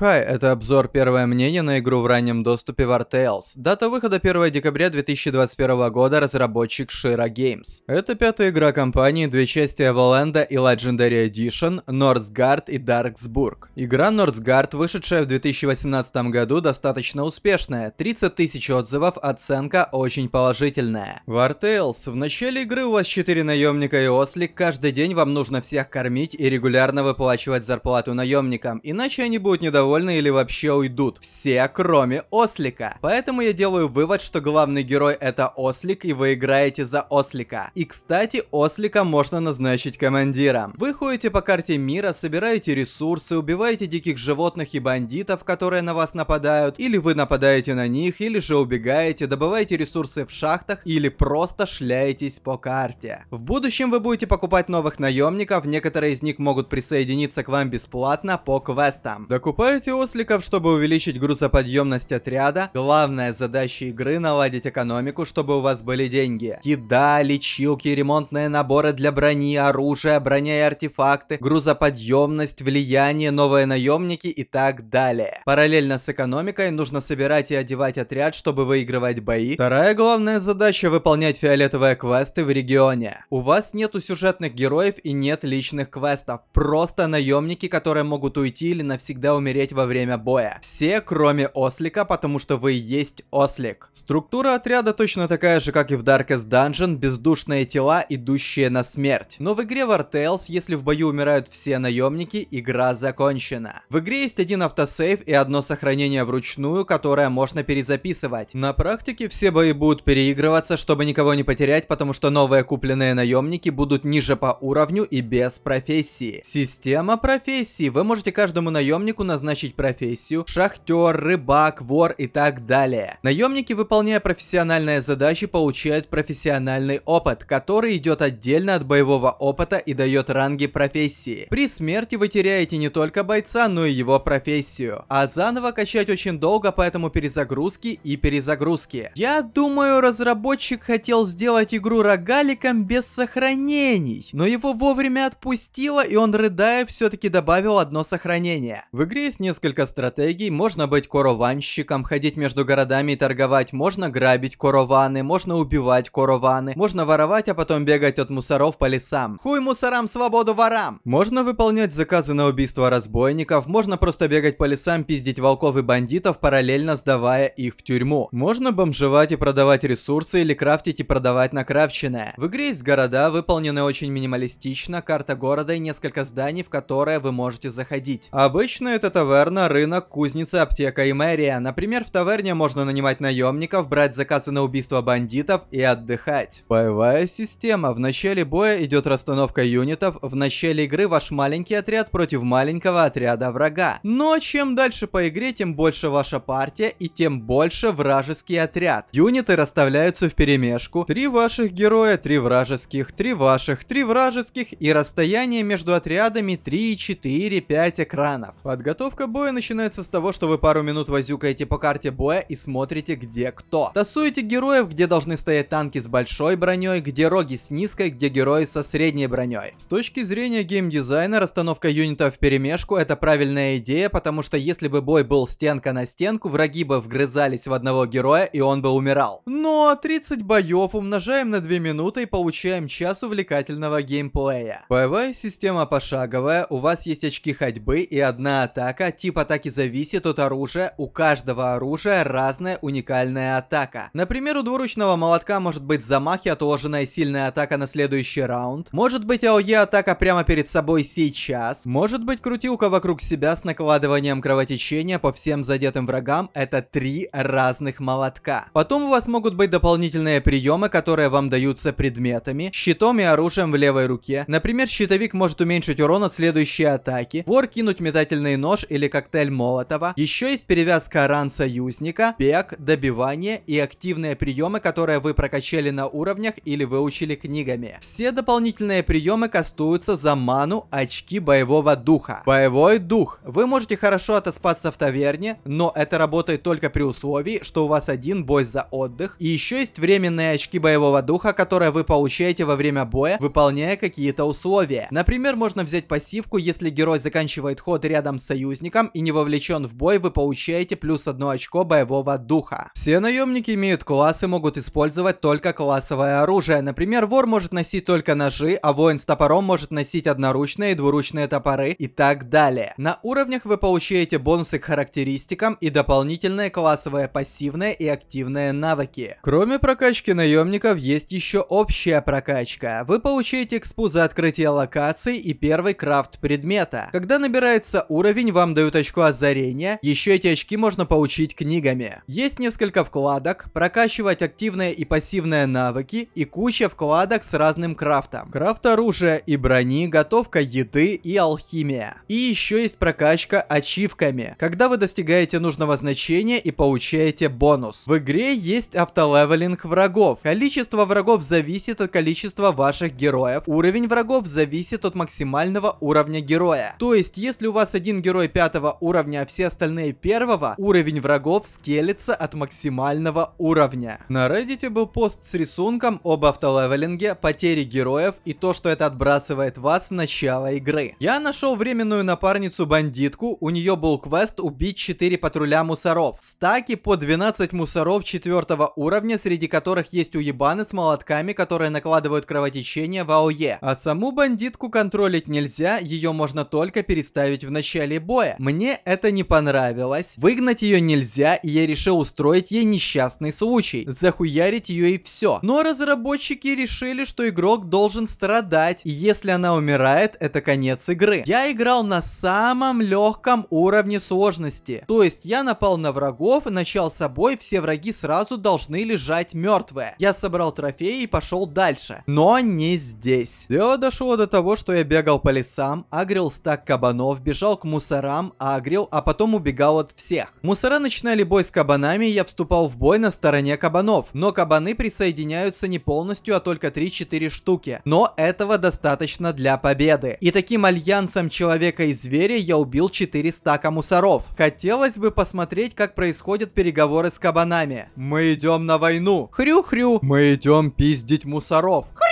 Хай, это обзор «Первое мнение» на игру в раннем доступе War Tales. Дата выхода 1 декабря 2021 года, разработчик Shira Games. Это пятая игра компании, две части Avaland и Legendary Edition, Northgard и Darksburg. Игра Northgard, вышедшая в 2018 году, достаточно успешная, 30 тысяч отзывов, оценка очень положительная. War Tales. В начале игры у вас 4 наемника и ослик, каждый день вам нужно всех кормить и регулярно выплачивать зарплату наемникам, иначе они будут недовольны недовольны или вообще уйдут. Все, кроме Ослика. Поэтому я делаю вывод, что главный герой это Ослик, и вы играете за Ослика. И, кстати, Ослика можно назначить командиром. Вы ходите по карте мира, собираете ресурсы, убиваете диких животных и бандитов, которые на вас нападают, или вы нападаете на них, или же убегаете, добываете ресурсы в шахтах, или просто шляетесь по карте. В будущем вы будете покупать новых наемников, некоторые из них могут присоединиться к вам бесплатно по квестам. Докупаю Собираете осликов, чтобы увеличить грузоподъемность отряда? Главная задача игры наладить экономику, чтобы у вас были деньги. Еда, лечилки, ремонтные наборы для брони, оружия, броня и артефакты, грузоподъемность, влияние, новые наемники и так далее. Параллельно с экономикой нужно собирать и одевать отряд, чтобы выигрывать бои. Вторая главная задача выполнять фиолетовые квесты в регионе. У вас нету сюжетных героев и нет личных квестов. Просто наемники, которые могут уйти или навсегда умереть умереть во время боя. Все, кроме ослика, потому что вы есть ослик. Структура отряда точно такая же, как и в Darkest Dungeon, бездушные тела, идущие на смерть. Но в игре War Tales, если в бою умирают все наемники, игра закончена. В игре есть один автосейв и одно сохранение вручную, которое можно перезаписывать. На практике все бои будут переигрываться, чтобы никого не потерять, потому что новые купленные наемники будут ниже по уровню и без профессии. Система профессий. Вы можете каждому наемнику назначить назначить профессию шахтер, рыбак, вор и так далее. Наемники, выполняя профессиональные задачи, получают профессиональный опыт, который идет отдельно от боевого опыта и дает ранги профессии. При смерти вы теряете не только бойца, но и его профессию. А заново качать очень долго, поэтому перезагрузки и перезагрузки. Я думаю, разработчик хотел сделать игру рогаликом без сохранений, но его вовремя отпустило и он, рыдая, все-таки добавил одно сохранение. В игре есть не несколько стратегий, можно быть корованщиком, ходить между городами и торговать, можно грабить корованы, можно убивать корованы, можно воровать, а потом бегать от мусоров по лесам. Хуй мусорам, свободу ворам! Можно выполнять заказы на убийство разбойников, можно просто бегать по лесам, пиздить волков и бандитов, параллельно сдавая их в тюрьму. Можно бомжевать и продавать ресурсы или крафтить и продавать накрафченное. В игре есть города, выполнены очень минималистично, карта города и несколько зданий, в которые вы можете заходить. Обычно это товар таверна, рынок, кузница, аптека и мэрия. Например, в таверне можно нанимать наемников, брать заказы на убийство бандитов и отдыхать. Боевая система. В начале боя идет расстановка юнитов, в начале игры ваш маленький отряд против маленького отряда врага. Но чем дальше по игре, тем больше ваша партия и тем больше вражеский отряд. Юниты расставляются в перемешку. Три ваших героя, три вражеских, три ваших, три вражеских и расстояние между отрядами 3, 4, 5 экранов. Подготовка Коробка боя начинается с того, что вы пару минут возюкаете по карте боя и смотрите, где кто. Тасуете героев, где должны стоять танки с большой броней, где роги с низкой, где герои со средней броней. С точки зрения геймдизайна, расстановка юнитов в перемешку это правильная идея, потому что если бы бой был стенка на стенку, враги бы вгрызались в одного героя и он бы умирал. Но ну, 30 а боев умножаем на 2 минуты и получаем час увлекательного геймплея. Боевая система пошаговая, у вас есть очки ходьбы и одна атака, тип атаки зависит от оружия, у каждого оружия разная уникальная атака. Например, у двуручного молотка может быть замах и отложенная сильная атака на следующий раунд, может быть АОЕ атака прямо перед собой сейчас, может быть крутилка вокруг себя с накладыванием кровотечения по всем задетым врагам, это три разных молотка. Потом у вас могут быть дополнительные приемы, которые вам даются предметами, щитом и оружием в левой руке. Например, щитовик может уменьшить урон от следующей атаки, вор кинуть метательный нож или или коктейль Молотова. Еще есть перевязка ран союзника, бег, добивание и активные приемы, которые вы прокачали на уровнях или выучили книгами. Все дополнительные приемы кастуются за ману очки боевого духа. Боевой дух. Вы можете хорошо отоспаться в таверне, но это работает только при условии, что у вас один бой за отдых. И еще есть временные очки боевого духа, которые вы получаете во время боя, выполняя какие-то условия. Например, можно взять пассивку, если герой заканчивает ход рядом с союзником, наемникам и не вовлечен в бой, вы получаете плюс одно очко боевого духа. Все наемники имеют классы и могут использовать только классовое оружие. Например, вор может носить только ножи, а воин с топором может носить одноручные и двуручные топоры и так далее. На уровнях вы получаете бонусы к характеристикам и дополнительные классовые пассивные и активные навыки. Кроме прокачки наемников, есть еще общая прокачка. Вы получаете экспу за открытие локаций и первый крафт предмета. Когда набирается уровень, вам дают очко озарения, еще эти очки можно получить книгами. Есть несколько вкладок, прокачивать активные и пассивные навыки и куча вкладок с разным крафтом. Крафт оружия и брони, готовка еды и алхимия. И еще есть прокачка ачивками, когда вы достигаете нужного значения и получаете бонус. В игре есть автолевелинг врагов. Количество врагов зависит от количества ваших героев. Уровень врагов зависит от максимального уровня героя. То есть, если у вас один герой 5 10 уровня, а все остальные первого, уровень врагов скелится от максимального уровня. На Reddit был пост с рисунком об автолевелинге, потере героев и то, что это отбрасывает вас в начало игры. Я нашел временную напарницу-бандитку, у нее был квест убить 4 патруля мусоров. Стаки по 12 мусоров 4 уровня, среди которых есть уебаны с молотками, которые накладывают кровотечение в АОЕ. А саму бандитку контролить нельзя, ее можно только переставить в начале боя. Мне это не понравилось. Выгнать ее нельзя, и я решил устроить ей несчастный случай. Захуярить ее и все. Но разработчики решили, что игрок должен страдать. И если она умирает, это конец игры. Я играл на самом легком уровне сложности. То есть я напал на врагов, начал с собой, все враги сразу должны лежать мертвые. Я собрал трофеи и пошел дальше. Но не здесь. Дело дошло до того, что я бегал по лесам, агрил стак кабанов, бежал к мусорам, сам, агрил, а потом убегал от всех. Мусора начинали бой с кабанами, я вступал в бой на стороне кабанов, но кабаны присоединяются не полностью, а только 3-4 штуки. Но этого достаточно для победы. И таким альянсом человека и зверя я убил 400 мусоров. Хотелось бы посмотреть, как происходят переговоры с кабанами. Мы идем на войну. Хрю-хрю. Мы идем пиздить мусоров. Хрю.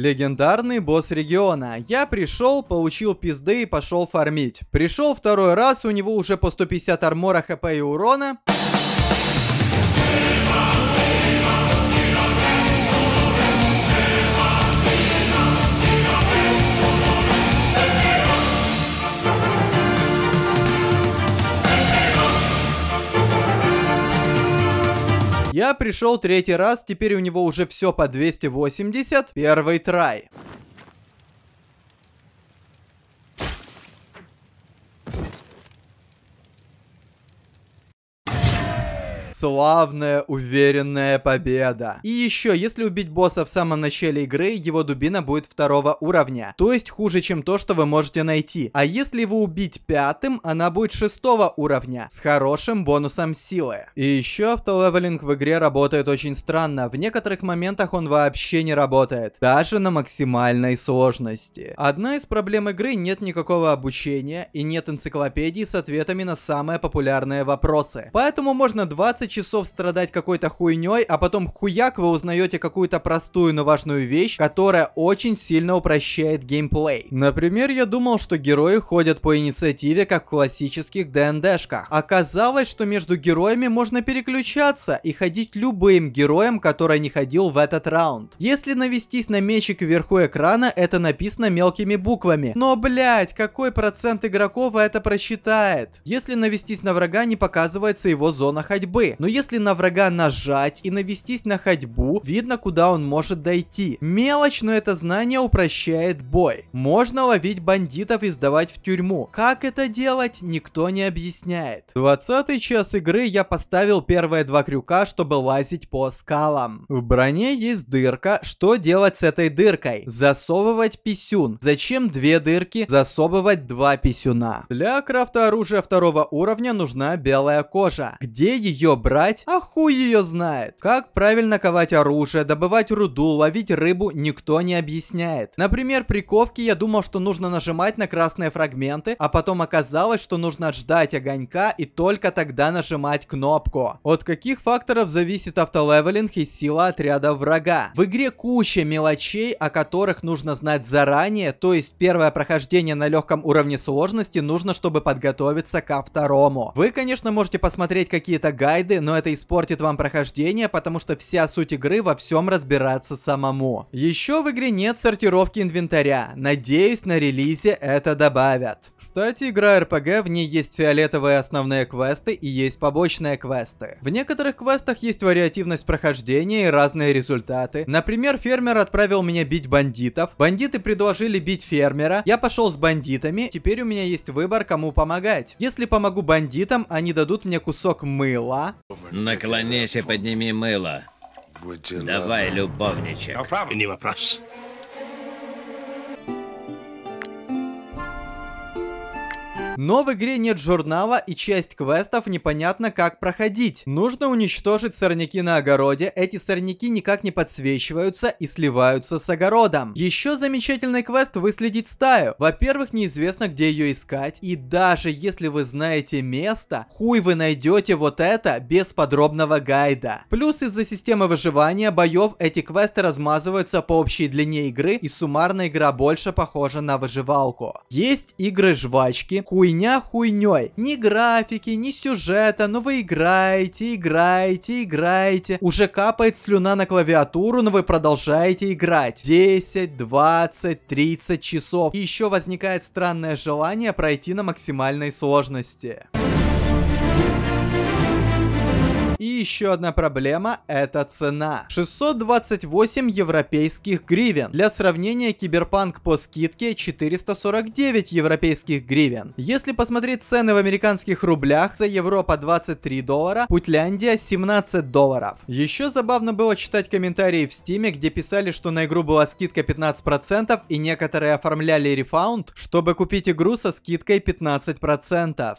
Легендарный босс региона. Я пришел, получил пизды и пошел фармить. Пришел второй раз, у него уже по 150 армора хп и урона. Я пришел третий раз, теперь у него уже все по 280. Первый трай. Славная, уверенная победа. И еще, если убить босса в самом начале игры, его дубина будет второго уровня. То есть хуже, чем то, что вы можете найти. А если его убить пятым, она будет шестого уровня. С хорошим бонусом силы. И еще автолевелинг в игре работает очень странно. В некоторых моментах он вообще не работает. Даже на максимальной сложности. Одна из проблем игры нет никакого обучения и нет энциклопедии с ответами на самые популярные вопросы. Поэтому можно 20 часов страдать какой-то хуйней, а потом хуяк вы узнаете какую-то простую, но важную вещь, которая очень сильно упрощает геймплей. Например, я думал, что герои ходят по инициативе, как в классических ДНДшках. Оказалось, что между героями можно переключаться и ходить любым героем, который не ходил в этот раунд. Если навестись на мечик вверху экрана, это написано мелкими буквами. Но, блять, какой процент игроков это прочитает? Если навестись на врага, не показывается его зона ходьбы но если на врага нажать и навестись на ходьбу, видно, куда он может дойти. Мелочь, но это знание упрощает бой. Можно ловить бандитов и сдавать в тюрьму. Как это делать, никто не объясняет. 20 час игры я поставил первые два крюка, чтобы лазить по скалам. В броне есть дырка. Что делать с этой дыркой? Засовывать писюн. Зачем две дырки? Засовывать два писюна. Для крафта оружия второго уровня нужна белая кожа. Где ее брать? брать? А хуй ее знает. Как правильно ковать оружие, добывать руду, ловить рыбу, никто не объясняет. Например, при ковке я думал, что нужно нажимать на красные фрагменты, а потом оказалось, что нужно ждать огонька и только тогда нажимать кнопку. От каких факторов зависит автолевелинг и сила отряда врага? В игре куча мелочей, о которых нужно знать заранее, то есть первое прохождение на легком уровне сложности нужно, чтобы подготовиться ко второму. Вы, конечно, можете посмотреть какие-то гайды, но это испортит вам прохождение, потому что вся суть игры во всем разбираться самому. Еще в игре нет сортировки инвентаря. Надеюсь, на релизе это добавят. Кстати, игра RPG, в ней есть фиолетовые основные квесты и есть побочные квесты. В некоторых квестах есть вариативность прохождения и разные результаты. Например, фермер отправил меня бить бандитов, бандиты предложили бить фермера, я пошел с бандитами, теперь у меня есть выбор, кому помогать. Если помогу бандитам, они дадут мне кусок мыла, Наклонись и подними мыло. Давай, любовничек. Не вопрос. Но в игре нет журнала и часть квестов непонятно как проходить. Нужно уничтожить сорняки на огороде, эти сорняки никак не подсвечиваются и сливаются с огородом. Еще замечательный квест выследить стаю. Во-первых, неизвестно где ее искать, и даже если вы знаете место, хуй вы найдете вот это без подробного гайда. Плюс из-за системы выживания боев эти квесты размазываются по общей длине игры и суммарно игра больше похожа на выживалку. Есть игры жвачки, хуй хуйня хуйней. Ни графики, ни сюжета, но вы играете, играете, играете. Уже капает слюна на клавиатуру, но вы продолжаете играть. 10, 20, 30 часов. И еще возникает странное желание пройти на максимальной сложности. И еще одна проблема – это цена. 628 европейских гривен. Для сравнения, Киберпанк по скидке 449 европейских гривен. Если посмотреть цены в американских рублях, за Европа 23 доллара, Путляндия 17 долларов. Еще забавно было читать комментарии в стиме, где писали, что на игру была скидка 15% и некоторые оформляли рефаунд, чтобы купить игру со скидкой 15%.